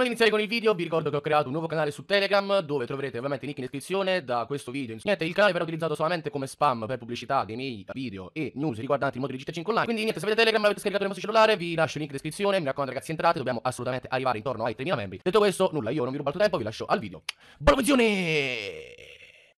Prima di iniziare con il video vi ricordo che ho creato un nuovo canale su Telegram dove troverete ovviamente link in descrizione da questo video. Niente, il canale verrà utilizzato solamente come spam per pubblicità dei miei video e news riguardanti il mondo di GTA 5 online. Quindi niente, se avete Telegram l'avete scaricato nel vostro cellulare, vi lascio il link in descrizione. Mi raccomando ragazzi entrate, dobbiamo assolutamente arrivare intorno ai 3000 membri. Detto questo, nulla, io non vi rubo altro tempo, vi lascio al video. Buona visione!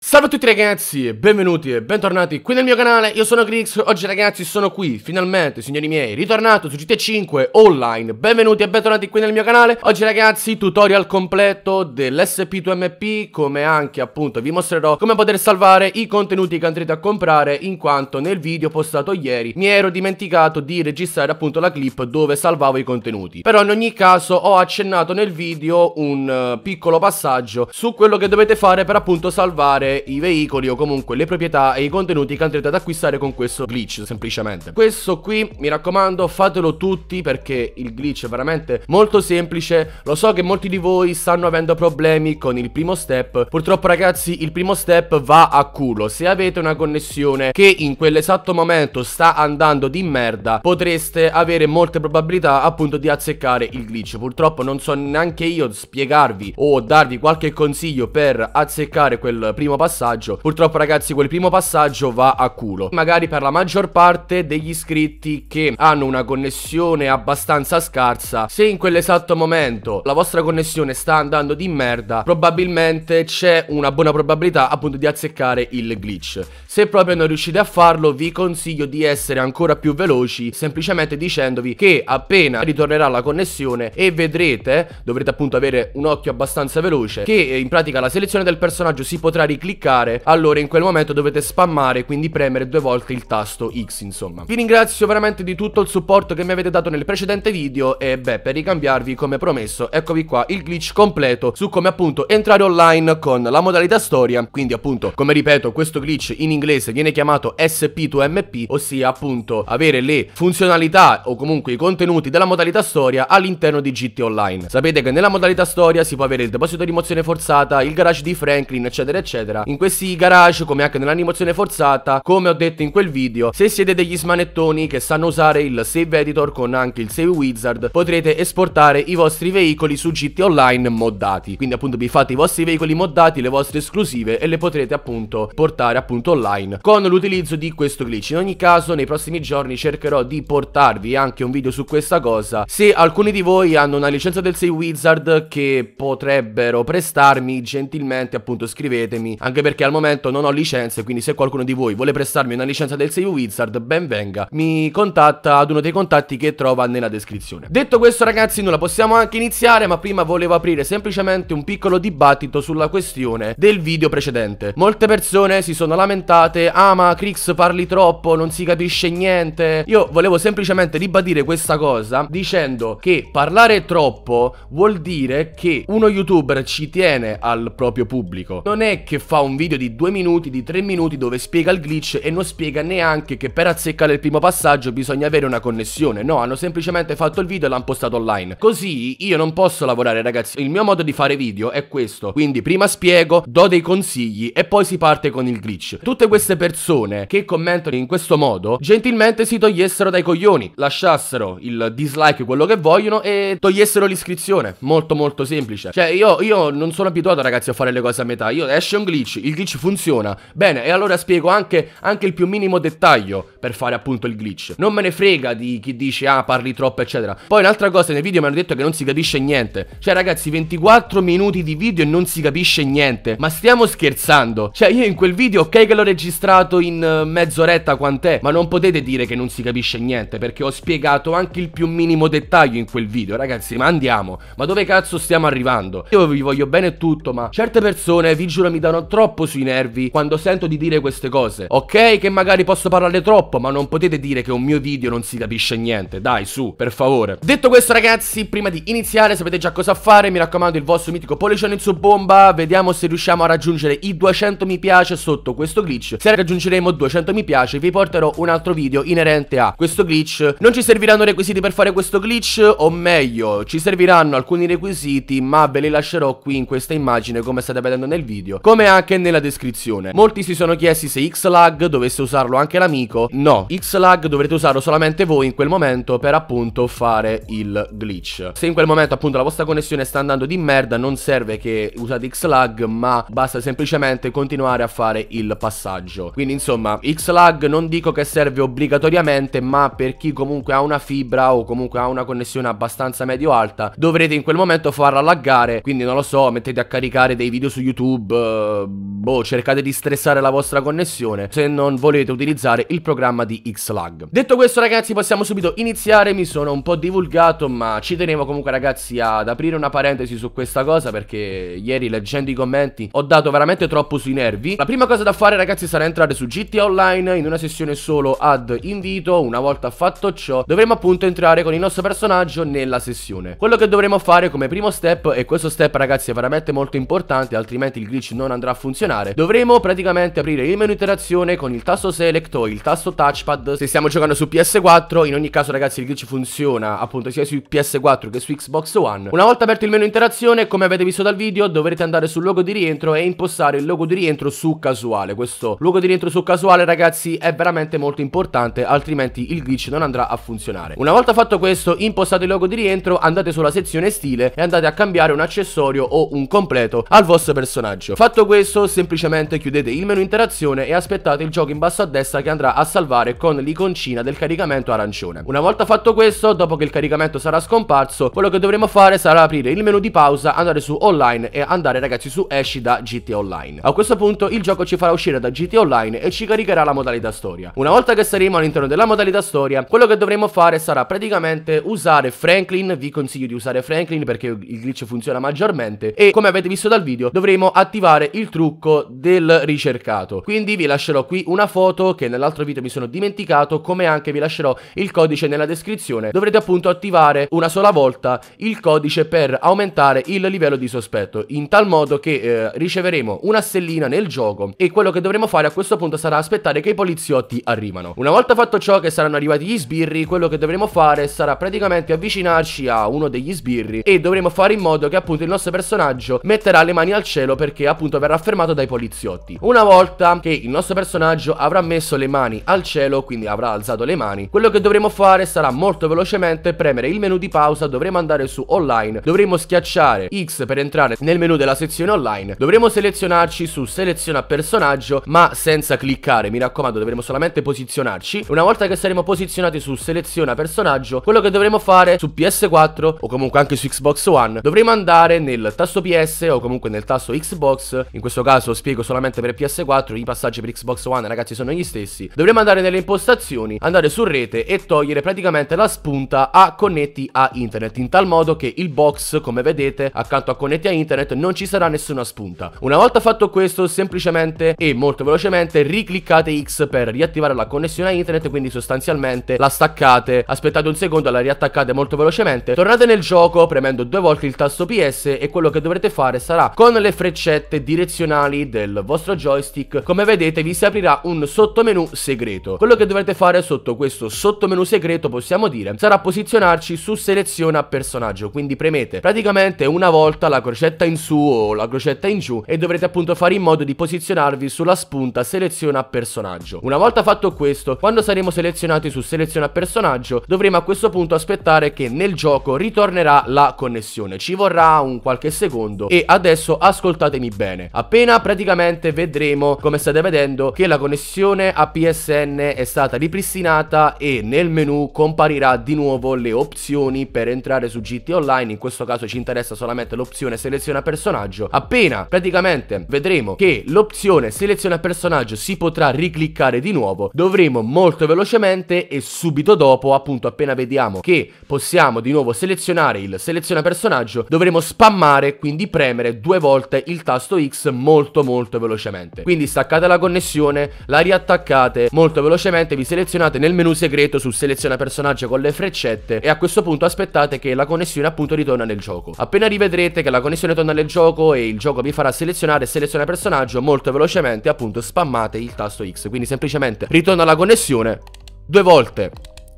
Salve a tutti ragazzi, benvenuti e bentornati qui nel mio canale, io sono Grix, oggi ragazzi sono qui, finalmente, signori miei, ritornato su GTA 5 online, benvenuti e bentornati qui nel mio canale, oggi ragazzi tutorial completo dell'SP2MP, come anche appunto vi mostrerò come poter salvare i contenuti che andrete a comprare, in quanto nel video postato ieri mi ero dimenticato di registrare appunto la clip dove salvavo i contenuti, però in ogni caso ho accennato nel video un uh, piccolo passaggio su quello che dovete fare per appunto salvare i veicoli o comunque le proprietà e i contenuti che andrete ad acquistare con questo glitch semplicemente. Questo qui mi raccomando fatelo tutti perché il glitch è veramente molto semplice. Lo so che molti di voi stanno avendo problemi con il primo step. Purtroppo ragazzi il primo step va a culo. Se avete una connessione che in quell'esatto momento sta andando di merda potreste avere molte probabilità appunto di azzeccare il glitch. Purtroppo non so neanche io spiegarvi o darvi qualche consiglio per azzeccare quel primo passaggio Purtroppo ragazzi quel primo passaggio va a culo Magari per la maggior parte degli iscritti che hanno una connessione abbastanza scarsa Se in quell'esatto momento la vostra connessione sta andando di merda Probabilmente c'è una buona probabilità appunto di azzeccare il glitch Se proprio non riuscite a farlo vi consiglio di essere ancora più veloci Semplicemente dicendovi che appena ritornerà la connessione e vedrete Dovrete appunto avere un occhio abbastanza veloce Che eh, in pratica la selezione del personaggio si potrà ricliccare cliccare, allora in quel momento dovete spammare, quindi premere due volte il tasto X insomma. Vi ringrazio veramente di tutto il supporto che mi avete dato nel precedente video e beh per ricambiarvi come promesso eccovi qua il glitch completo su come appunto entrare online con la modalità storia, quindi appunto come ripeto questo glitch in inglese viene chiamato SP2MP, ossia appunto avere le funzionalità o comunque i contenuti della modalità storia all'interno di GT Online. Sapete che nella modalità storia si può avere il deposito di mozione forzata, il garage di Franklin eccetera eccetera eccetera. In questi garage, come anche nell'animazione forzata, come ho detto in quel video, se siete degli smanettoni che sanno usare il Save Editor con anche il Save Wizard, potrete esportare i vostri veicoli su GT Online moddati. Quindi appunto vi fate i vostri veicoli moddati, le vostre esclusive e le potrete appunto portare appunto online con l'utilizzo di questo glitch. In ogni caso, nei prossimi giorni cercherò di portarvi anche un video su questa cosa. Se alcuni di voi hanno una licenza del Save Wizard che potrebbero prestarmi, gentilmente appunto scrivetemi anche perché al momento non ho licenze, quindi se qualcuno di voi vuole prestarmi una licenza del Save Wizard, ben venga, mi contatta ad uno dei contatti che trova nella descrizione. Detto questo ragazzi, nulla, possiamo anche iniziare, ma prima volevo aprire semplicemente un piccolo dibattito sulla questione del video precedente. Molte persone si sono lamentate, ah ma Crix parli troppo, non si capisce niente. Io volevo semplicemente ribadire questa cosa dicendo che parlare troppo vuol dire che uno youtuber ci tiene al proprio pubblico. Non è che fa un video di 2 minuti, di 3 minuti dove spiega il glitch e non spiega neanche che per azzeccare il primo passaggio bisogna avere una connessione, no, hanno semplicemente fatto il video e l'hanno postato online. Così io non posso lavorare ragazzi, il mio modo di fare video è questo, quindi prima spiego, do dei consigli e poi si parte con il glitch. Tutte queste persone che commentano in questo modo, gentilmente si togliessero dai coglioni, lasciassero il dislike quello che vogliono e togliessero l'iscrizione, molto molto semplice. Cioè io, io non sono abituato ragazzi a fare le cose a metà, io esce un glitch glitch, il glitch funziona. Bene, e allora spiego anche, anche il più minimo dettaglio per fare appunto il glitch. Non me ne frega di chi dice ah parli troppo eccetera. Poi un'altra cosa, nei video mi hanno detto che non si capisce niente. Cioè ragazzi, 24 minuti di video e non si capisce niente. Ma stiamo scherzando. Cioè io in quel video, ok che l'ho registrato in uh, mezz'oretta quant'è, ma non potete dire che non si capisce niente perché ho spiegato anche il più minimo dettaglio in quel video. Ragazzi, ma andiamo. Ma dove cazzo stiamo arrivando? Io vi voglio bene tutto, ma certe persone, vi giuro, mi danno troppo sui nervi quando sento di dire queste cose. Ok che magari posso parlare troppo, ma non potete dire che un mio video non si capisce niente. Dai, su, per favore. Detto questo ragazzi, prima di iniziare sapete già cosa fare, mi raccomando il vostro mitico pollicione su bomba, vediamo se riusciamo a raggiungere i 200 mi piace sotto questo glitch. Se raggiungeremo 200 mi piace vi porterò un altro video inerente a questo glitch. Non ci serviranno requisiti per fare questo glitch, o meglio, ci serviranno alcuni requisiti, ma ve li lascerò qui in questa immagine come state vedendo nel video. Come anche anche nella descrizione. Molti si sono chiesti se Xlag dovesse usarlo anche l'amico. No, Xlag dovrete usarlo solamente voi in quel momento per appunto fare il glitch. Se in quel momento appunto la vostra connessione sta andando di merda non serve che usate Xlag ma basta semplicemente continuare a fare il passaggio. Quindi insomma Xlag non dico che serve obbligatoriamente ma per chi comunque ha una fibra o comunque ha una connessione abbastanza medio alta dovrete in quel momento farla laggare quindi non lo so mettete a caricare dei video su YouTube eh, boh, cercate di stressare la vostra connessione se non volete utilizzare il programma di Xlag. Detto questo ragazzi possiamo subito iniziare, mi sono un po' divulgato ma ci tenevo comunque ragazzi ad aprire una parentesi su questa cosa perché ieri leggendo i commenti ho dato veramente troppo sui nervi. La prima cosa da fare ragazzi sarà entrare su GTA Online in una sessione solo ad invito, una volta fatto ciò dovremo appunto entrare con il nostro personaggio nella sessione. Quello che dovremo fare come primo step e questo step ragazzi è veramente molto importante altrimenti il glitch non andrà a funzionare dovremo praticamente aprire il menu interazione con il tasto select o il tasto touchpad se stiamo giocando su PS4 in ogni caso ragazzi il glitch funziona appunto sia su PS4 che su Xbox One una volta aperto il menu interazione come avete visto dal video dovrete andare sul logo di rientro e impostare il logo di rientro su casuale questo logo di rientro su casuale ragazzi è veramente molto importante altrimenti il glitch non andrà a funzionare una volta fatto questo impostate il logo di rientro andate sulla sezione stile e andate a cambiare un accessorio o un completo al vostro personaggio fatto questo questo semplicemente chiudete il menu interazione e aspettate il gioco in basso a destra che andrà a salvare con l'iconcina del caricamento arancione. Una volta fatto questo, dopo che il caricamento sarà scomparso, quello che dovremo fare sarà aprire il menu di pausa, andare su online e andare ragazzi su esci da GT Online. A questo punto il gioco ci farà uscire da GT Online e ci caricherà la modalità storia. Una volta che saremo all'interno della modalità storia, quello che dovremo fare sarà praticamente usare Franklin, vi consiglio di usare Franklin perché il glitch funziona maggiormente e come avete visto dal video dovremo attivare il trucco trucco del ricercato. Quindi vi lascerò qui una foto che nell'altro video mi sono dimenticato, come anche vi lascerò il codice nella descrizione. Dovrete appunto attivare una sola volta il codice per aumentare il livello di sospetto, in tal modo che eh, riceveremo una stellina nel gioco e quello che dovremo fare a questo punto sarà aspettare che i poliziotti arrivano. Una volta fatto ciò che saranno arrivati gli sbirri, quello che dovremo fare sarà praticamente avvicinarci a uno degli sbirri e dovremo fare in modo che appunto il nostro personaggio metterà le mani al cielo perché appunto verrà fermato fermato dai poliziotti. Una volta che il nostro personaggio avrà messo le mani al cielo, quindi avrà alzato le mani, quello che dovremo fare sarà molto velocemente premere il menu di pausa, dovremo andare su online, dovremo schiacciare X per entrare nel menu della sezione online, dovremo selezionarci su seleziona personaggio ma senza cliccare, mi raccomando dovremo solamente posizionarci. Una volta che saremo posizionati su seleziona personaggio, quello che dovremo fare su PS4 o comunque anche su Xbox One, dovremo andare nel tasto PS o comunque nel tasto Xbox, in questo questo caso spiego solamente per PS4, i passaggi per Xbox One ragazzi sono gli stessi. Dovremo andare nelle impostazioni, andare su rete e togliere praticamente la spunta a connetti a internet, in tal modo che il box, come vedete, accanto a connetti a internet non ci sarà nessuna spunta. Una volta fatto questo, semplicemente e molto velocemente ricliccate X per riattivare la connessione a internet, quindi sostanzialmente la staccate, aspettate un secondo, la riattaccate molto velocemente, tornate nel gioco premendo due volte il tasto PS e quello che dovrete fare sarà con le freccette direzionate direzionali del vostro joystick, come vedete vi si aprirà un sottomenu segreto. Quello che dovrete fare sotto questo sottomenu segreto, possiamo dire, sarà posizionarci su seleziona personaggio, quindi premete praticamente una volta la crocetta in su o la crocetta in giù e dovrete appunto fare in modo di posizionarvi sulla spunta seleziona personaggio. Una volta fatto questo, quando saremo selezionati su seleziona personaggio, dovremo a questo punto aspettare che nel gioco ritornerà la connessione. Ci vorrà un qualche secondo e adesso ascoltatemi bene. Appena appena praticamente vedremo, come state vedendo, che la connessione a PSN è stata ripristinata e nel menu comparirà di nuovo le opzioni per entrare su GT Online, in questo caso ci interessa solamente l'opzione seleziona personaggio. Appena praticamente vedremo che l'opzione seleziona personaggio si potrà ricliccare di nuovo, dovremo molto velocemente e subito dopo, appunto appena vediamo che possiamo di nuovo selezionare il seleziona personaggio, dovremo spammare, quindi premere due volte il tasto X molto molto velocemente. Quindi staccate la connessione, la riattaccate molto velocemente, vi selezionate nel menu segreto su seleziona personaggio con le freccette e a questo punto aspettate che la connessione appunto ritorna nel gioco. Appena rivedrete che la connessione torna nel gioco e il gioco vi farà selezionare seleziona personaggio molto velocemente appunto spammate il tasto X. Quindi semplicemente ritorna la connessione due volte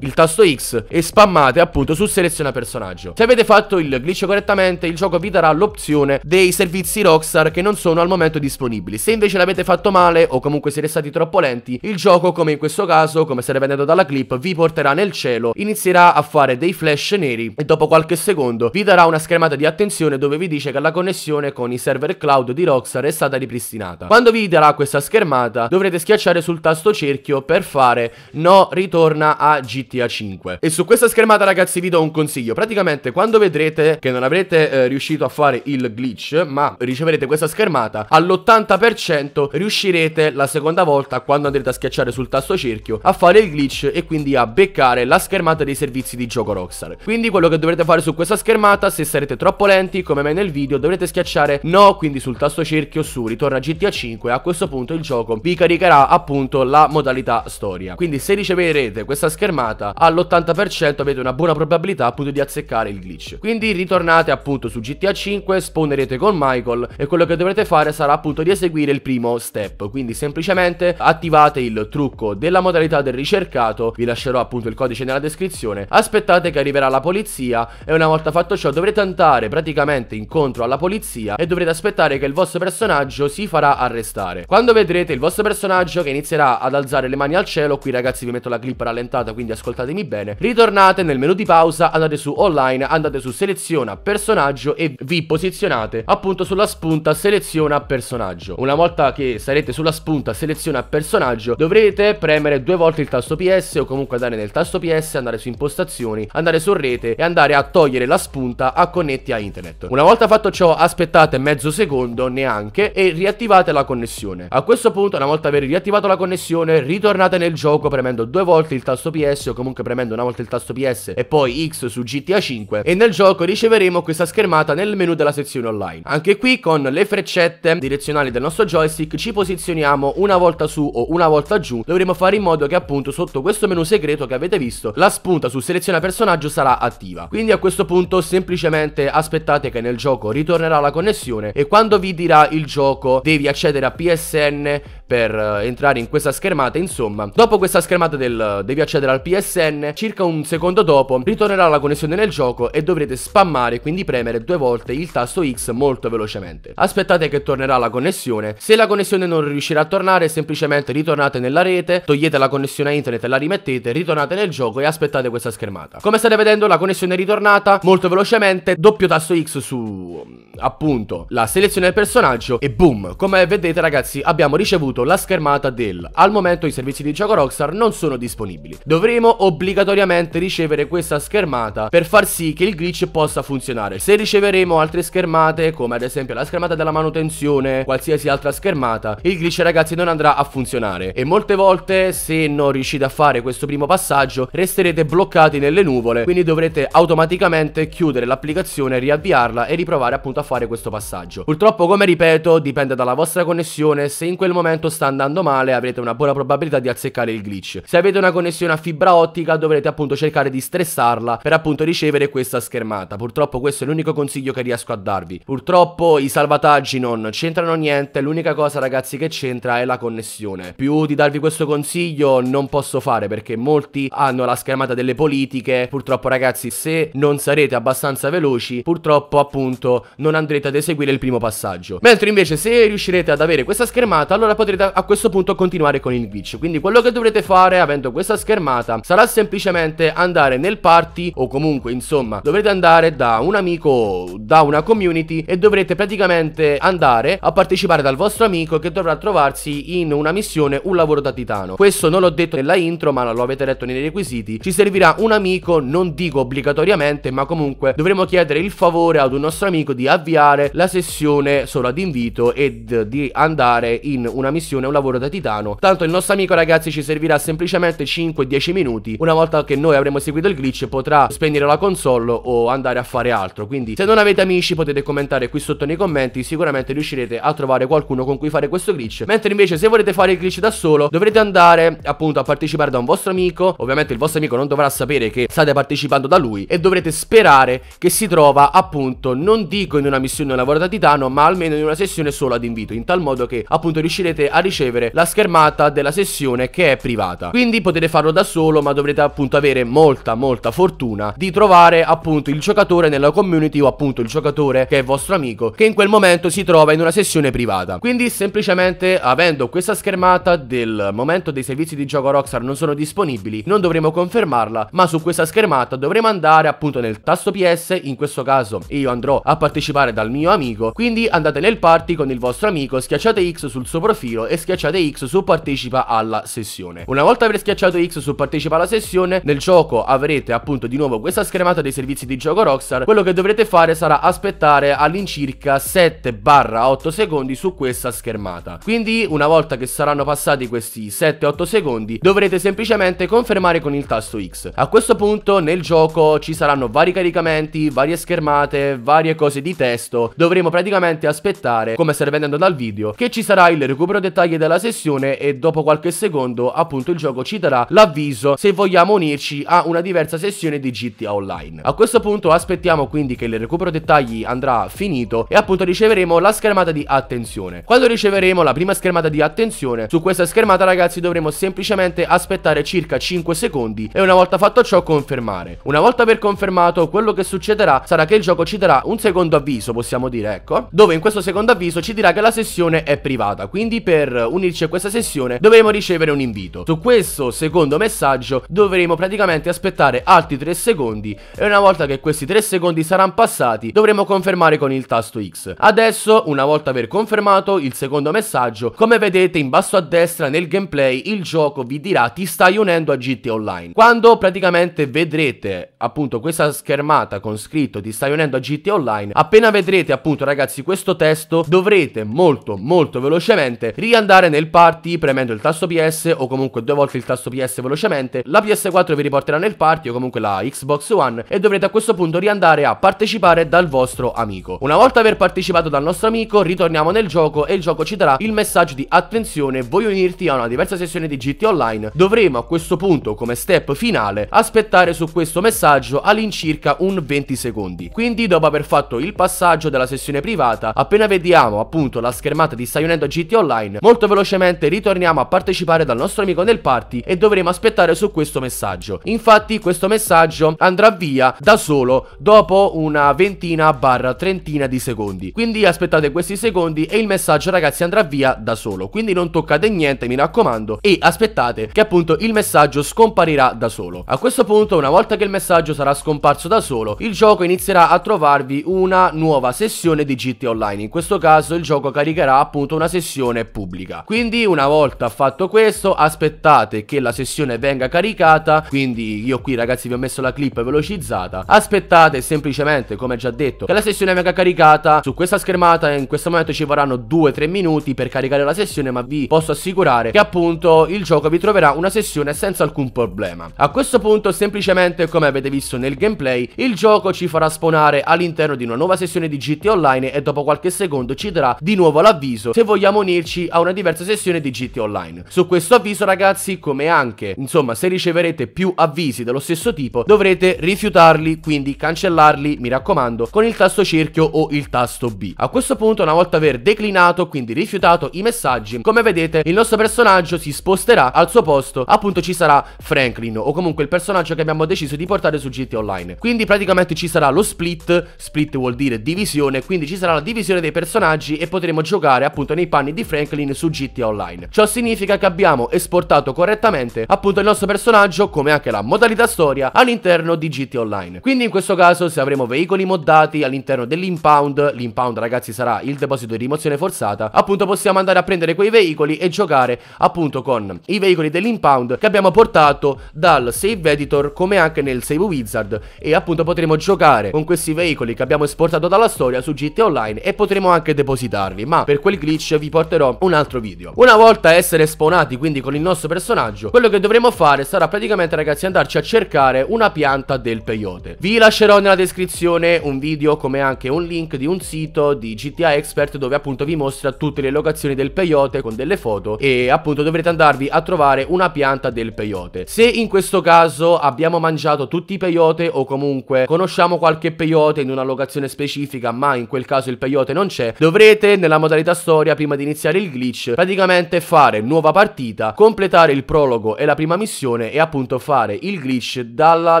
il tasto X e spammate appunto su seleziona personaggio. Se avete fatto il glitch correttamente, il gioco vi darà l'opzione dei servizi Rockstar che non sono al momento disponibili. Se invece l'avete fatto male o comunque siete stati troppo lenti, il gioco, come in questo caso, come state vedendo dalla clip, vi porterà nel cielo, inizierà a fare dei flash neri e dopo qualche secondo vi darà una schermata di attenzione dove vi dice che la connessione con i server cloud di Rockstar è stata ripristinata. Quando vi darà questa schermata, dovrete schiacciare sul tasto cerchio per fare no ritorna a GTA GTA 5. E su questa schermata ragazzi vi do un consiglio, praticamente quando vedrete che non avrete eh, riuscito a fare il glitch, ma riceverete questa schermata, all'80% riuscirete la seconda volta quando andrete a schiacciare sul tasto cerchio a fare il glitch e quindi a beccare la schermata dei servizi di gioco Rockstar. Quindi quello che dovrete fare su questa schermata, se sarete troppo lenti come me nel video, dovrete schiacciare no, quindi sul tasto cerchio su ritorna GTA 5 a questo punto il gioco vi caricherà appunto la modalità storia. Quindi se riceverete questa schermata azzecata all'80% avete una buona probabilità appunto di azzeccare il glitch. Quindi ritornate appunto su GTA 5, spawnerete con Michael e quello che dovrete fare sarà appunto di eseguire il primo step, quindi semplicemente attivate il trucco della modalità del ricercato, vi lascerò appunto il codice nella descrizione, aspettate che arriverà la polizia e una volta fatto ciò dovrete andare praticamente incontro alla polizia e dovrete aspettare che il vostro personaggio si farà arrestare. Quando vedrete il vostro personaggio che inizierà ad alzare le mani al cielo, qui ragazzi vi metto la clip rallentata quindi ascoltate ascoltatemi bene, ritornate nel menu di pausa, andate su online, andate su seleziona personaggio e vi posizionate appunto sulla spunta seleziona personaggio. Una volta che sarete sulla spunta seleziona personaggio dovrete premere due volte il tasto PS o comunque andare nel tasto PS, andare su impostazioni, andare su rete e andare a togliere la spunta a connetti a internet. Una volta fatto ciò aspettate mezzo secondo neanche e riattivate la connessione. A questo punto una volta aver riattivato la connessione ritornate nel gioco premendo due volte il tasto PS all'inizio comunque premendo una volta il tasto PS e poi X su GTA 5 e nel gioco riceveremo questa schermata nel menu della sezione online. Anche qui con le freccette direzionali del nostro joystick ci posizioniamo una volta su o una volta giù dovremo fare in modo che appunto sotto questo menu segreto che avete visto la spunta su seleziona personaggio sarà attiva. Quindi a questo punto semplicemente aspettate che nel gioco ritornerà la connessione e quando vi dirà il gioco devi accedere a PSN per eh, entrare in questa schermata Insomma, dopo questa schermata del devi accedere al PSN Circa un secondo dopo ritornerà la connessione nel gioco e dovrete spammare quindi premere due volte il tasto X molto velocemente Aspettate che tornerà la connessione Se la connessione non riuscirà a tornare semplicemente ritornate nella rete Togliete la connessione a internet e la rimettete Ritornate nel gioco e aspettate questa schermata Come state vedendo la connessione è ritornata molto velocemente Doppio tasto X su appunto la selezione del personaggio e boom Come vedete ragazzi abbiamo ricevuto appunto la schermata del al momento i servizi di gioco Rockstar non sono disponibili. Dovremo obbligatoriamente ricevere questa schermata per far sì che il glitch possa funzionare. Se riceveremo altre schermate come ad esempio la schermata della manutenzione, qualsiasi altra schermata, il glitch ragazzi non andrà a funzionare e molte volte se non riuscite a fare questo primo passaggio resterete bloccati nelle nuvole quindi dovrete automaticamente chiudere l'applicazione, riavviarla e riprovare appunto a fare questo passaggio. Purtroppo come ripeto dipende dalla vostra connessione se in quel momento sta andando male avrete una buona probabilità di azzeccare il glitch. Se avete una connessione a fibra ottica dovrete appunto cercare di stressarla per appunto ricevere questa schermata. Purtroppo questo è l'unico consiglio che riesco a darvi. Purtroppo i salvataggi non c'entrano niente, l'unica cosa ragazzi che c'entra è la connessione. Più di darvi questo consiglio non posso fare perché molti hanno la schermata delle politiche. Purtroppo ragazzi se non sarete abbastanza veloci purtroppo appunto non andrete ad eseguire il primo passaggio. Mentre invece se riuscirete ad avere questa schermata allora potrete potrete a questo punto continuare con il glitch Quindi quello che dovrete fare avendo questa schermata sarà semplicemente andare nel party o comunque insomma dovrete andare da un amico o da una community e dovrete praticamente andare a partecipare dal vostro amico che dovrà trovarsi in una missione un lavoro da titano Questo non l'ho detto nella intro ma lo avete letto nei requisiti Ci servirà un amico non dico obbligatoriamente ma comunque dovremo chiedere il favore ad un nostro amico di avviare la sessione solo ad invito ed di andare in una missione missione un lavoro da titano. Tanto il nostro amico ragazzi ci servirà semplicemente 5-10 minuti. Una volta che noi avremo seguito il glitch potrà spegnere la console o andare a fare altro. Quindi se non avete amici potete commentare qui sotto nei commenti. Sicuramente riuscirete a trovare qualcuno con cui fare questo glitch. Mentre invece se volete fare il glitch da solo dovrete andare appunto a partecipare da un vostro amico. Ovviamente il vostro amico non dovrà sapere che state partecipando da lui e dovrete sperare che si trova appunto non dico in una missione un lavoro da titano ma almeno in una sessione solo ad invito. In tal modo che appunto riuscirete a ricevere la schermata della sessione che è privata. Quindi potete farlo da solo ma dovrete appunto avere molta molta fortuna di trovare appunto il giocatore nella community o appunto il giocatore che è vostro amico che in quel momento si trova in una sessione privata. Quindi semplicemente avendo questa schermata del momento dei servizi di gioco Rockstar non sono disponibili non dovremo confermarla ma su questa schermata dovremo andare appunto nel tasto PS in questo caso io andrò a partecipare dal mio amico quindi andate nel party con il vostro amico schiacciate X sul suo profilo 0 e schiacciate X su partecipa alla sessione. Una volta aver schiacciato X su partecipa alla sessione, nel gioco avrete appunto di nuovo questa schermata dei servizi di gioco Rockstar. Quello che dovrete fare sarà aspettare all'incirca 7-8 secondi su questa schermata. Quindi una volta che saranno passati questi 7-8 secondi dovrete semplicemente confermare con il tasto X. A questo punto nel gioco ci saranno vari caricamenti, varie schermate, varie cose di testo. Dovremo praticamente aspettare, come stai vedendo dal video, che ci sarà il recupero dei dettagli della sessione e dopo qualche secondo appunto il gioco ci darà l'avviso se vogliamo unirci a una diversa sessione di GTA Online. A questo punto aspettiamo quindi che il recupero dettagli andrà finito e appunto riceveremo la schermata di attenzione. Quando riceveremo la prima schermata di attenzione, su questa schermata ragazzi dovremo semplicemente aspettare circa 5 secondi e una volta fatto ciò confermare. Una volta aver confermato quello che succederà sarà che il gioco ci darà un secondo avviso possiamo dire ecco, dove in questo secondo avviso ci dirà che la sessione è privata, quindi per per unirci a questa sessione dovremo ricevere un invito. Su questo secondo messaggio dovremo praticamente aspettare altri 3 secondi e una volta che questi 3 secondi saranno passati dovremo confermare con il tasto X. Adesso, una volta aver confermato il secondo messaggio, come vedete in basso a destra nel gameplay il gioco vi dirà ti stai unendo a GT Online. Quando praticamente vedrete appunto questa schermata con scritto ti stai unendo a GT Online, appena vedrete appunto ragazzi questo testo dovrete molto molto velocemente riattivare di andare nel party premendo il tasto PS o comunque due volte il tasto PS velocemente, la PS4 vi riporterà nel party o comunque la Xbox One e dovrete a questo punto riandare a partecipare dal vostro amico. Una volta aver partecipato dal nostro amico ritorniamo nel gioco e il gioco ci darà il messaggio di attenzione, vuoi unirti a una diversa sessione di GT Online? Dovremo a questo punto come step finale aspettare su questo messaggio all'incirca un 20 secondi. Quindi dopo aver fatto il passaggio della sessione privata, appena vediamo appunto la schermata di Stai unendo GT Online, Molto velocemente ritorniamo a partecipare dal nostro amico nel party e dovremo aspettare su questo messaggio. Infatti questo messaggio andrà via da solo dopo una ventina barra trentina di secondi. Quindi aspettate questi secondi e il messaggio ragazzi andrà via da solo. Quindi non toccate niente mi raccomando e aspettate che appunto il messaggio scomparirà da solo. A questo punto una volta che il messaggio sarà scomparso da solo il gioco inizierà a trovarvi una nuova sessione di GT Online. In questo caso il gioco caricherà appunto una sessione pubblica pubblica. Quindi una volta fatto questo aspettate che la sessione venga caricata, quindi io qui ragazzi vi ho messo la clip velocizzata, aspettate semplicemente come già detto che la sessione venga caricata su questa schermata in questo momento ci vorranno 2-3 minuti per caricare la sessione ma vi posso assicurare che appunto il gioco vi troverà una sessione senza alcun problema. A questo punto semplicemente come avete visto nel gameplay il gioco ci farà spawnare all'interno di una nuova sessione di GT Online e dopo qualche secondo ci darà di nuovo l'avviso se vogliamo unirci a una diversa sessione di GT Online. Su questo avviso ragazzi, come anche, insomma, se riceverete più avvisi dello stesso tipo, dovrete rifiutarli, quindi cancellarli, mi raccomando, con il tasto cerchio o il tasto B. A questo punto, una volta aver declinato, quindi rifiutato i messaggi, come vedete, il nostro personaggio si sposterà al suo posto, appunto ci sarà Franklin o comunque il personaggio che abbiamo deciso di portare su GT Online. Quindi praticamente ci sarà lo split, split vuol dire divisione, quindi ci sarà la divisione dei personaggi e potremo giocare appunto nei panni di Franklin Gremlin su GTA Online. Ciò significa che abbiamo esportato correttamente appunto il nostro personaggio come anche la modalità storia all'interno di GTA Online. Quindi in questo caso se avremo veicoli moddati all'interno dell'impound, l'impound ragazzi sarà il deposito di rimozione forzata, appunto possiamo andare a prendere quei veicoli e giocare appunto con i veicoli dell'impound che abbiamo portato dal save editor come anche nel save wizard e appunto potremo giocare con questi veicoli che abbiamo esportato dalla storia su GTA Online e potremo anche depositarli ma per quel glitch vi porterò un un altro video. Una volta essere spawnati quindi con il nostro personaggio, quello che dovremo fare sarà praticamente ragazzi andarci a cercare una pianta del peyote. Vi lascerò nella descrizione un video come anche un link di un sito di GTA Expert dove appunto vi mostra tutte le locazioni del peyote con delle foto e appunto dovrete andarvi a trovare una pianta del peyote. Se in questo caso abbiamo mangiato tutti i peyote o comunque conosciamo qualche peyote in una locazione specifica ma in quel caso il peyote non c'è, dovrete nella modalità storia prima di iniziare il glitch glitch, praticamente fare nuova partita, completare il prologo e la prima missione e appunto fare il glitch dalla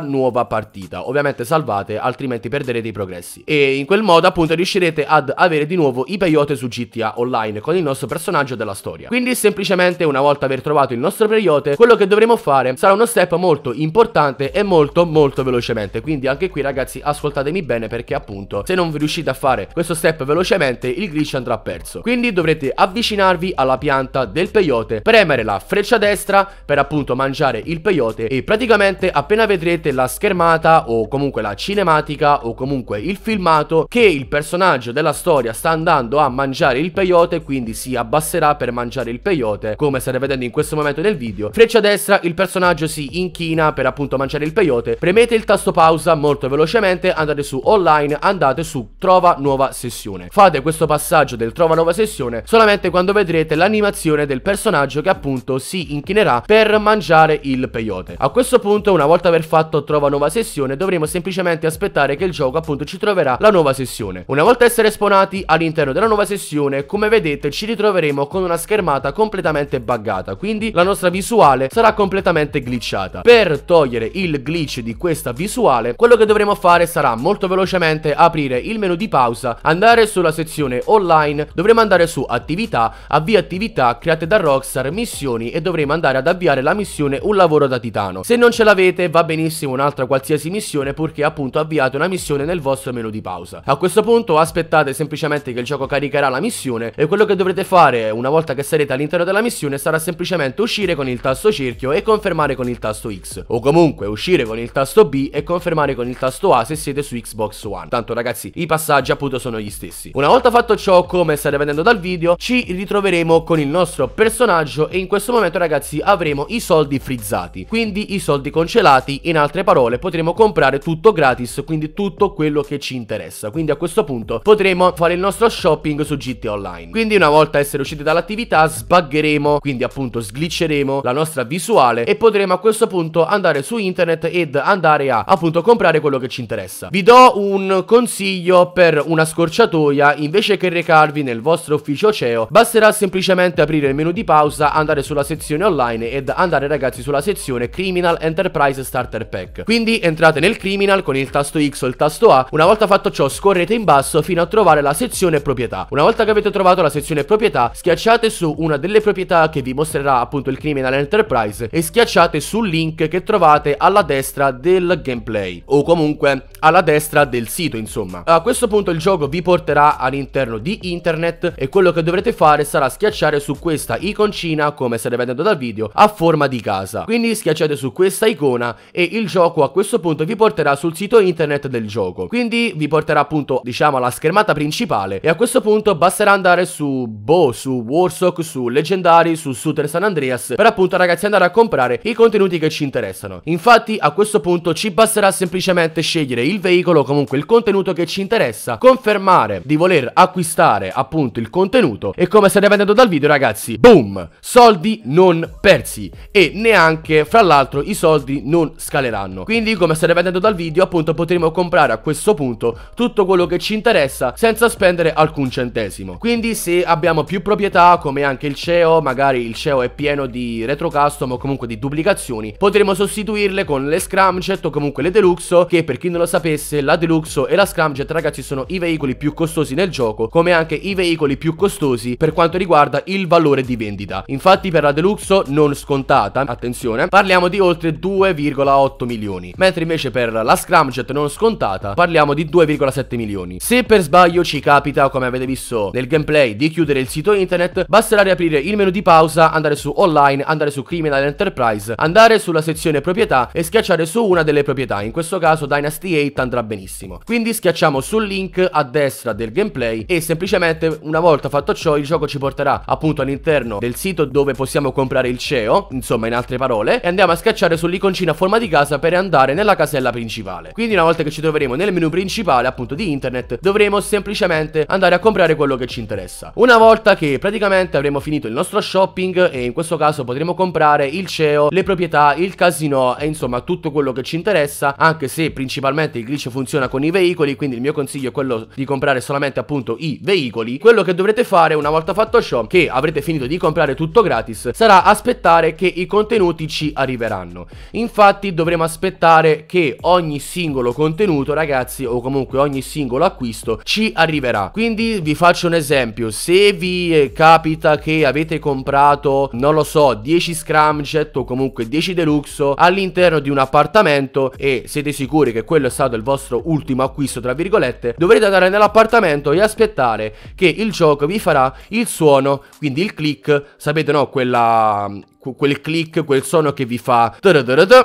nuova partita. Ovviamente salvate, altrimenti perderete i progressi. E in quel modo appunto riuscirete ad avere di nuovo i peyote su GTA Online con il nostro personaggio della storia. Quindi semplicemente una volta aver trovato il nostro peyote, quello che dovremo fare sarà uno step molto importante e molto molto velocemente. Quindi anche qui ragazzi ascoltatemi bene perché appunto se non riuscite a fare questo step velocemente il glitch andrà perso. Quindi dovrete avvicinare avvicinarvi alla pianta del peyote, premere la freccia destra per appunto mangiare il peyote e praticamente appena vedrete la schermata o comunque la cinematica o comunque il filmato che il personaggio della storia sta andando a mangiare il peyote quindi si abbasserà per mangiare il peyote come state vedendo in questo momento nel video freccia destra il personaggio si inchina per appunto mangiare il peyote premete il tasto pausa molto velocemente andate su online andate su trova nuova sessione fate questo passaggio del trova nuova sessione solamente quando vedete vedrete l'animazione del personaggio che appunto si inchinerà per mangiare il peyote. A questo punto una volta aver fatto trova nuova sessione dovremo semplicemente aspettare che il gioco appunto ci troverà la nuova sessione. Una volta essere esponati all'interno della nuova sessione come vedete ci ritroveremo con una schermata completamente buggata quindi la nostra visuale sarà completamente glitchata. Per togliere il glitch di questa visuale quello che dovremo fare sarà molto velocemente aprire il menu di pausa, andare sulla sezione online, dovremo andare su attività, avvia attività create da Rockstar, missioni e dovremo andare ad avviare la missione Un lavoro da titano. Se non ce l'avete va benissimo un'altra qualsiasi missione purché appunto avviate una missione nel vostro menu di pausa. A questo punto aspettate semplicemente che il gioco caricherà la missione e quello che dovrete fare una volta che sarete all'interno della missione sarà semplicemente uscire con il tasto cerchio e confermare con il tasto X o comunque uscire con il tasto B e confermare con il tasto A se siete su Xbox One. Tanto ragazzi i passaggi appunto sono gli stessi. Una volta fatto ciò come state vedendo dal video ci ritroviamo proveremo con il nostro personaggio e in questo momento ragazzi avremo i soldi frizzati, quindi i soldi congelati, in altre parole potremo comprare tutto gratis, quindi tutto quello che ci interessa, quindi a questo punto potremo fare il nostro shopping su GT Online. Quindi una volta essere usciti dall'attività sbaggeremo, quindi appunto sglitcheremo la nostra visuale e potremo a questo punto andare su internet ed andare a appunto comprare quello che ci interessa. Vi do un consiglio per una scorciatoia, invece che recarvi nel vostro ufficio CEO, basterà basterà semplicemente aprire il menu di pausa, andare sulla sezione online ed andare ragazzi sulla sezione Criminal Enterprise Starter Pack. Quindi entrate nel Criminal con il tasto X o il tasto A, una volta fatto ciò scorrete in basso fino a trovare la sezione proprietà. Una volta che avete trovato la sezione proprietà schiacciate su una delle proprietà che vi mostrerà appunto il Criminal Enterprise e schiacciate sul link che trovate alla destra del gameplay o comunque alla destra del sito insomma. A questo punto il gioco vi porterà all'interno di internet e quello che dovrete fare sarà schiacciare su questa iconcina come state vedendo dal video a forma di casa. Quindi schiacciate su questa icona e il gioco a questo punto vi porterà sul sito internet del gioco. Quindi vi porterà appunto diciamo alla schermata principale e a questo punto basterà andare su Boh, su Warsock, su Legendari, su Suter San Andreas per appunto ragazzi andare a comprare i contenuti che ci interessano. Infatti a questo punto ci basterà semplicemente scegliere il veicolo comunque il contenuto che ci interessa, confermare di voler acquistare appunto il contenuto e come se dipendendo dal video ragazzi, boom, soldi non persi e neanche fra l'altro i soldi non scaleranno. Quindi come state vedendo dal video appunto potremo comprare a questo punto tutto quello che ci interessa senza spendere alcun centesimo. Quindi se abbiamo più proprietà come anche il CEO, magari il CEO è pieno di retro custom o comunque di duplicazioni, potremo sostituirle con le scramjet o comunque le deluxe che per chi non lo sapesse la deluxe e la scramjet ragazzi sono i veicoli più costosi nel gioco come anche i veicoli più costosi per quanto quanto riguarda il valore di vendita. Infatti per la Deluxe non scontata, attenzione, parliamo di oltre 2,8 milioni, mentre invece per la Scramjet non scontata parliamo di 2,7 milioni. Se per sbaglio ci capita, come avete visto nel gameplay, di chiudere il sito internet, basterà riaprire il menu di pausa, andare su online, andare su Criminal Enterprise, andare sulla sezione proprietà e schiacciare su una delle proprietà, in questo caso Dynasty 8 andrà benissimo. Quindi schiacciamo sul link a destra del gameplay e semplicemente una volta fatto ciò il gioco ci porterà appunto all'interno del sito dove possiamo comprare il CEO, insomma in altre parole, e andiamo a schiacciare sull'iconcina a forma di casa per andare nella casella principale. Quindi una volta che ci troveremo nel menu principale appunto di internet, dovremo semplicemente andare a comprare quello che ci interessa. Una volta che praticamente avremo finito il nostro shopping e in questo caso potremo comprare il CEO, le proprietà, il casino e insomma tutto quello che ci interessa, anche se principalmente il glitch funziona con i veicoli, quindi il mio consiglio è quello di comprare solamente appunto i veicoli. Quello che dovrete fare una volta fatto fatto ciò che avrete finito di comprare tutto gratis sarà aspettare che i contenuti ci arriveranno. Infatti dovremo aspettare che ogni singolo contenuto ragazzi o comunque ogni singolo acquisto ci arriverà. Quindi vi faccio un esempio, se vi eh, capita che avete comprato non lo so 10 scramjet o comunque 10 deluxe all'interno di un appartamento e siete sicuri che quello è stato il vostro ultimo acquisto tra virgolette dovrete andare nell'appartamento e aspettare che il gioco vi farà il suo suono, quindi il click, sapete no, quella quel click, quel suono che vi fa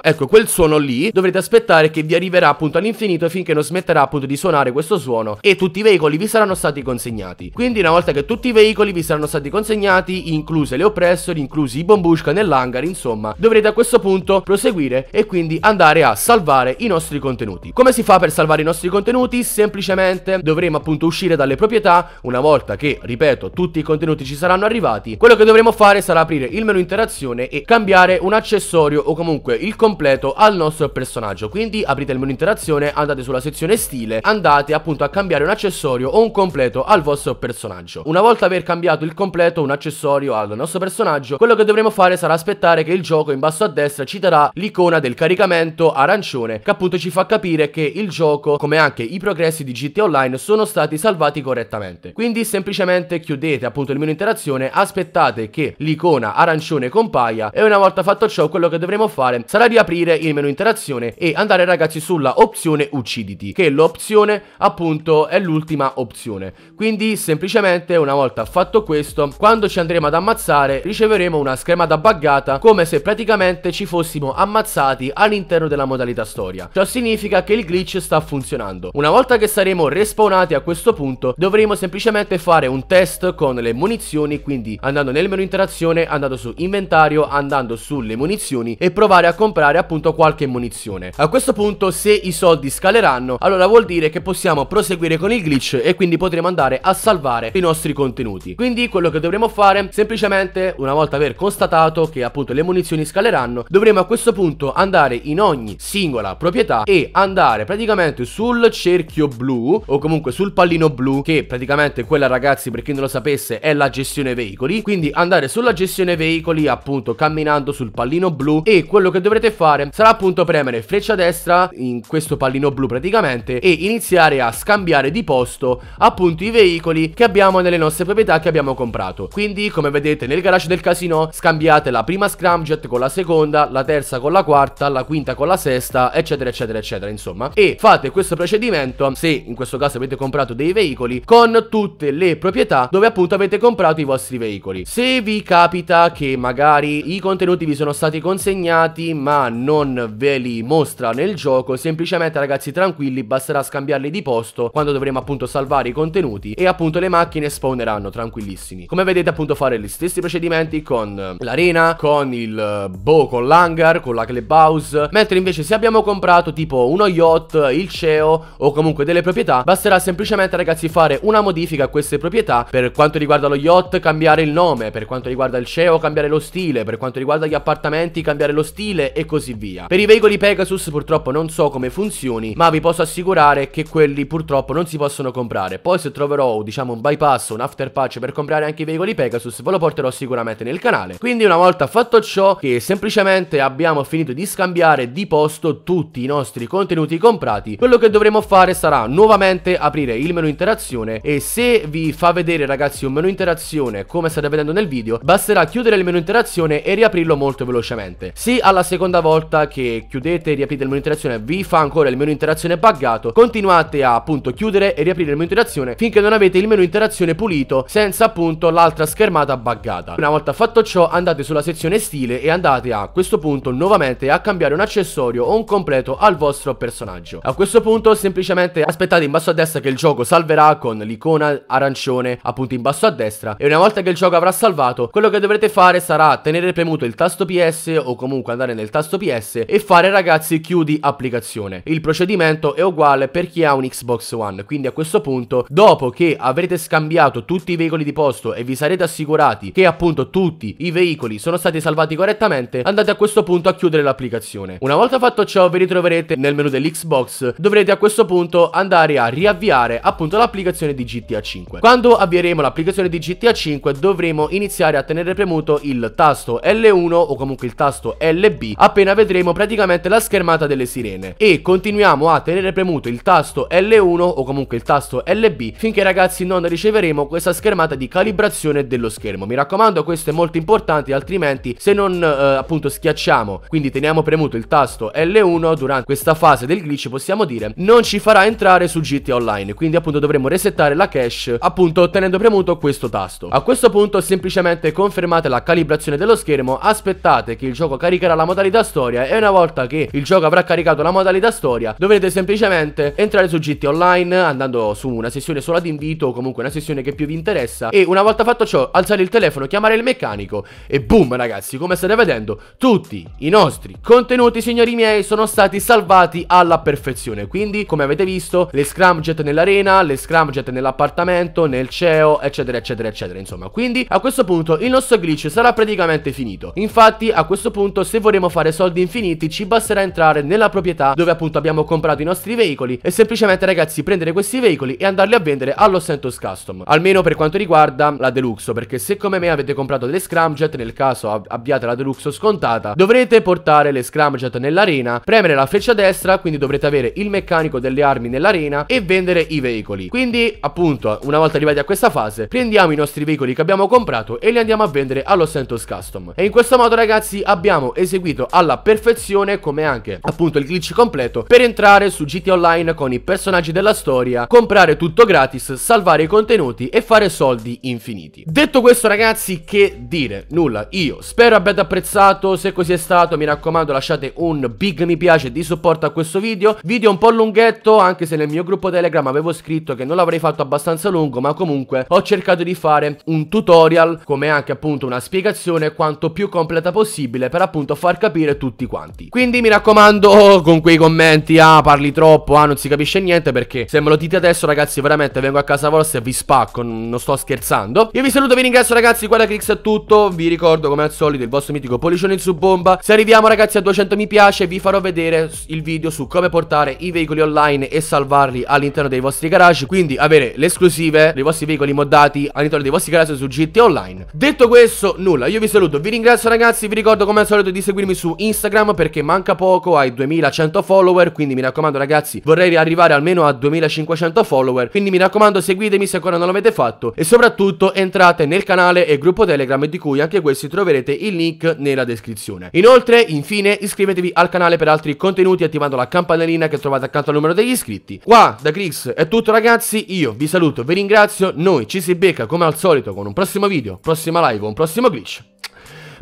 ecco quel suono lì dovrete aspettare che vi arriverà appunto all'infinito finché non smetterà appunto di suonare questo suono e tutti i veicoli vi saranno stati consegnati quindi una volta che tutti i veicoli vi saranno stati consegnati incluse le oppressor inclusi i bombushka nell'hangar insomma dovrete a questo punto proseguire e quindi andare a salvare i nostri contenuti come si fa per salvare i nostri contenuti semplicemente dovremo appunto uscire dalle proprietà una volta che ripeto tutti i contenuti ci saranno arrivati quello che dovremo fare sarà aprire il menu interazione configurazione e cambiare un accessorio o comunque il completo al nostro personaggio Quindi aprite il menu interazione, andate sulla sezione stile, andate appunto a cambiare un accessorio o un completo al vostro personaggio Una volta aver cambiato il completo, un accessorio al nostro personaggio Quello che dovremo fare sarà aspettare che il gioco in basso a destra ci darà l'icona del caricamento arancione Che appunto ci fa capire che il gioco, come anche i progressi di GTA Online, sono stati salvati correttamente Quindi semplicemente chiudete appunto il menu interazione, aspettate che l'icona arancione compare compaia. E una volta fatto ciò, quello che dovremo fare sarà riaprire il menu interazione e andare ragazzi sulla opzione ucciditi, che l'opzione appunto è l'ultima opzione. Quindi semplicemente una volta fatto questo, quando ci andremo ad ammazzare riceveremo una schermata buggata come se praticamente ci fossimo ammazzati all'interno della modalità storia. Ciò significa che il glitch sta funzionando. Una volta che saremo respawnati a questo punto dovremo semplicemente fare un test con le munizioni, quindi andando nel menu interazione, andando su inventario inventario andando sulle munizioni e provare a comprare appunto qualche munizione. A questo punto se i soldi scaleranno allora vuol dire che possiamo proseguire con il glitch e quindi potremo andare a salvare i nostri contenuti. Quindi quello che dovremo fare semplicemente una volta aver constatato che appunto le munizioni scaleranno dovremo a questo punto andare in ogni singola proprietà e andare praticamente sul cerchio blu o comunque sul pallino blu che praticamente quella ragazzi per chi non lo sapesse è la gestione veicoli quindi andare sulla gestione veicoli appunto appunto camminando sul pallino blu e quello che dovrete fare sarà appunto premere freccia destra in questo pallino blu praticamente e iniziare a scambiare di posto appunto i veicoli che abbiamo nelle nostre proprietà che abbiamo comprato. Quindi come vedete nel garage del casino scambiate la prima scramjet con la seconda, la terza con la quarta, la quinta con la sesta eccetera eccetera eccetera insomma e fate questo procedimento se in questo caso avete comprato dei veicoli con tutte le proprietà dove appunto avete comprato i vostri veicoli. Se vi capita che magari magari i contenuti vi sono stati consegnati ma non ve li mostra nel gioco, semplicemente ragazzi tranquilli basterà scambiarli di posto quando dovremo appunto salvare i contenuti e appunto le macchine spawneranno tranquillissimi. Come vedete appunto fare gli stessi procedimenti con l'arena, con il eh, bow, con l'hangar, con la clubhouse, mentre invece se abbiamo comprato tipo uno yacht, il CEO o comunque delle proprietà, basterà semplicemente ragazzi fare una modifica a queste proprietà per quanto riguarda lo yacht cambiare il nome, per quanto riguarda il CEO cambiare lo stile, stile, per quanto riguarda gli appartamenti cambiare lo stile e così via. Per i veicoli Pegasus purtroppo non so come funzioni, ma vi posso assicurare che quelli purtroppo non si possono comprare. Poi se troverò, diciamo, un bypass o un after patch per comprare anche i veicoli Pegasus, ve lo porterò sicuramente nel canale. Quindi una volta fatto ciò, che semplicemente abbiamo finito di scambiare di posto tutti i nostri contenuti comprati, quello che dovremo fare sarà nuovamente aprire il menu interazione e se vi fa vedere ragazzi un menu interazione come state vedendo nel video, basterà chiudere il menu interazione monitorazione e riaprirlo molto velocemente. Sì, alla seconda volta che chiudete e riaprite il monitorazione vi fa ancora il menu interazione buggato, continuate a appunto chiudere e riaprire il menu interazione finché non avete il menu interazione pulito senza appunto l'altra schermata buggata. Una volta fatto ciò andate sulla sezione stile e andate a questo punto nuovamente a cambiare un accessorio o un completo al vostro personaggio. A questo punto semplicemente aspettate in basso a destra che il gioco salverà con l'icona arancione appunto in basso a destra e una volta che il gioco avrà salvato quello che dovrete fare sarà tenere premuto il tasto PS o comunque andare nel tasto PS e fare ragazzi chiudi applicazione. Il procedimento è uguale per chi ha un Xbox One, quindi a questo punto dopo che avrete scambiato tutti i veicoli di posto e vi sarete assicurati che appunto tutti i veicoli sono stati salvati correttamente, andate a questo punto a chiudere l'applicazione. Una volta fatto ciò vi ritroverete nel menu dell'Xbox, dovrete a questo punto andare a riavviare appunto l'applicazione di GTA 5. Quando avvieremo l'applicazione di GTA 5 dovremo iniziare a tenere premuto il tasto tasto L1 o comunque il tasto LB appena vedremo praticamente la schermata delle sirene e continuiamo a tenere premuto il tasto L1 o comunque il tasto LB finché ragazzi non riceveremo questa schermata di calibrazione dello schermo mi raccomando questo è molto importante altrimenti se non eh, appunto schiacciamo quindi teniamo premuto il tasto L1 durante questa fase del glitch possiamo dire non ci farà entrare su GT Online quindi appunto dovremo resettare la cache appunto tenendo premuto questo tasto a questo punto semplicemente confermate la calibrazione dello dello schermo aspettate che il gioco caricherà la modalità storia e una volta che il gioco avrà caricato la modalità storia dovrete semplicemente entrare su GT Online andando su una sessione solo ad invito o comunque una sessione che più vi interessa e una volta fatto ciò alzare il telefono, chiamare il meccanico e boom ragazzi come state vedendo tutti i nostri contenuti signori miei sono stati salvati alla perfezione quindi come avete visto le scramjet nell'arena, le scramjet nell'appartamento, nel CEO eccetera eccetera eccetera insomma quindi a questo punto il nostro glitch sarà praticamente praticamente finito. Infatti a questo punto se vorremmo fare soldi infiniti ci basterà entrare nella proprietà dove appunto abbiamo comprato i nostri veicoli e semplicemente ragazzi prendere questi veicoli e andarli a vendere allo Santos Custom. Almeno per quanto riguarda la Deluxe, perché se come me avete comprato delle Scramjet nel caso ab abbiate la Deluxe scontata dovrete portare le Scramjet nell'arena, premere la freccia destra quindi dovrete avere il meccanico delle armi nell'arena e vendere i veicoli. Quindi appunto una volta arrivati a questa fase prendiamo i nostri veicoli che abbiamo comprato e li andiamo a vendere allo Santos Custom custom E in questo modo ragazzi abbiamo eseguito alla perfezione come anche appunto il glitch completo Per entrare su GT Online con i personaggi della storia Comprare tutto gratis, salvare i contenuti e fare soldi infiniti Detto questo ragazzi che dire, nulla Io spero abbiate apprezzato, se così è stato mi raccomando lasciate un big mi piace di supporto a questo video Video un po' lunghetto anche se nel mio gruppo Telegram avevo scritto che non l'avrei fatto abbastanza lungo Ma comunque ho cercato di fare un tutorial come anche appunto una spiegazione informazione quanto più completa possibile per appunto far capire tutti quanti. Quindi mi raccomando oh, con quei commenti, ah parli troppo, ah non si capisce niente perché se me lo dite adesso ragazzi veramente vengo a casa vostra e vi spacco, non sto scherzando. Io vi saluto, vi ringrazio ragazzi, guarda Crix è tutto, vi ricordo come al solito il vostro mitico pollicione su bomba. Se arriviamo ragazzi a 200 mi piace vi farò vedere il video su come portare i veicoli online e salvarli all'interno dei vostri garage, quindi avere le esclusive dei vostri veicoli moddati all'interno dei vostri garage su GT Online. Detto questo, nulla, io vi saluto saluto, vi ringrazio ragazzi, vi ricordo come al solito di seguirmi su Instagram perché manca poco ai 2100 follower, quindi mi raccomando ragazzi, vorrei arrivare almeno a 2500 follower, quindi mi raccomando seguitemi se ancora non l'avete fatto e soprattutto entrate nel canale e gruppo Telegram di cui anche questi troverete il link nella descrizione. Inoltre, infine, iscrivetevi al canale per altri contenuti attivando la campanellina che trovate accanto al numero degli iscritti. Qua da Grix è tutto ragazzi, io vi saluto, vi ringrazio, noi ci si becca come al solito con un prossimo video, prossima live, un prossimo glitch.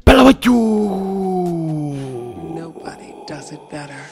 Bella with you. Nobody does it better.